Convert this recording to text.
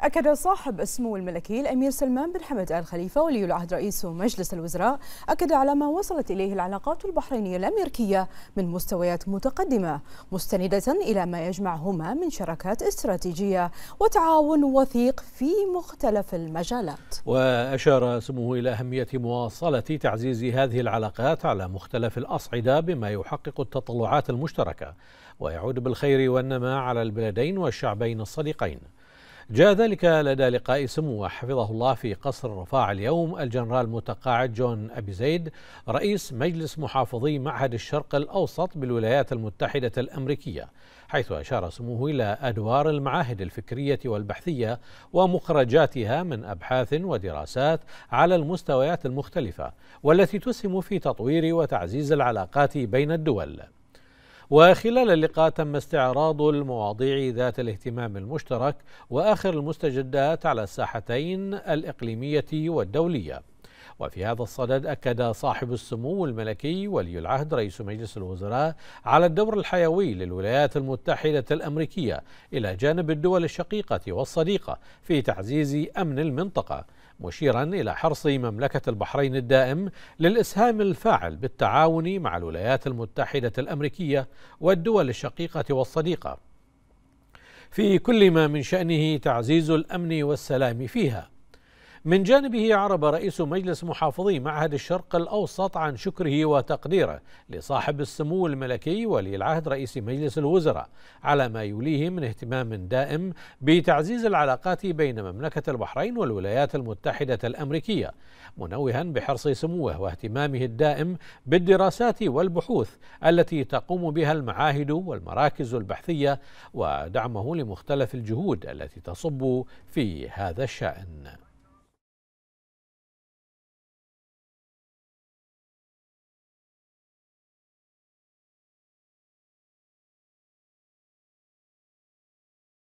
أكد صاحب السمو الملكي الأمير سلمان بن حمد آل خليفة ولي العهد رئيس مجلس الوزراء أكد على ما وصلت إليه العلاقات البحرينية الأمريكية من مستويات متقدمة مستندة إلى ما يجمعهما من شراكات استراتيجية وتعاون وثيق في مختلف المجالات وأشار سموه إلى أهمية مواصلة تعزيز هذه العلاقات على مختلف الأصعدة بما يحقق التطلعات المشتركة ويعود بالخير والنماء على البلدين والشعبين الصديقين جاء ذلك لدى لقاء سموه حفظه الله في قصر رفاع اليوم الجنرال المتقاعد جون أبي زيد رئيس مجلس محافظي معهد الشرق الأوسط بالولايات المتحدة الأمريكية حيث أشار سموه إلى أدوار المعاهد الفكرية والبحثية ومخرجاتها من أبحاث ودراسات على المستويات المختلفة والتي تسهم في تطوير وتعزيز العلاقات بين الدول وخلال اللقاء تم استعراض المواضيع ذات الاهتمام المشترك واخر المستجدات على الساحتين الاقليميه والدوليه. وفي هذا الصدد أكد صاحب السمو الملكي ولي العهد رئيس مجلس الوزراء على الدور الحيوي للولايات المتحدة الأمريكية إلى جانب الدول الشقيقة والصديقة في تعزيز أمن المنطقة مشيرا إلى حرص مملكة البحرين الدائم للإسهام الفاعل بالتعاون مع الولايات المتحدة الأمريكية والدول الشقيقة والصديقة في كل ما من شأنه تعزيز الأمن والسلام فيها من جانبه عرب رئيس مجلس محافظي معهد الشرق الأوسط عن شكره وتقديره لصاحب السمو الملكي ولي العهد رئيس مجلس الوزراء على ما يوليه من اهتمام دائم بتعزيز العلاقات بين مملكة البحرين والولايات المتحدة الأمريكية منوها بحرص سموه واهتمامه الدائم بالدراسات والبحوث التي تقوم بها المعاهد والمراكز البحثية ودعمه لمختلف الجهود التي تصب في هذا الشأن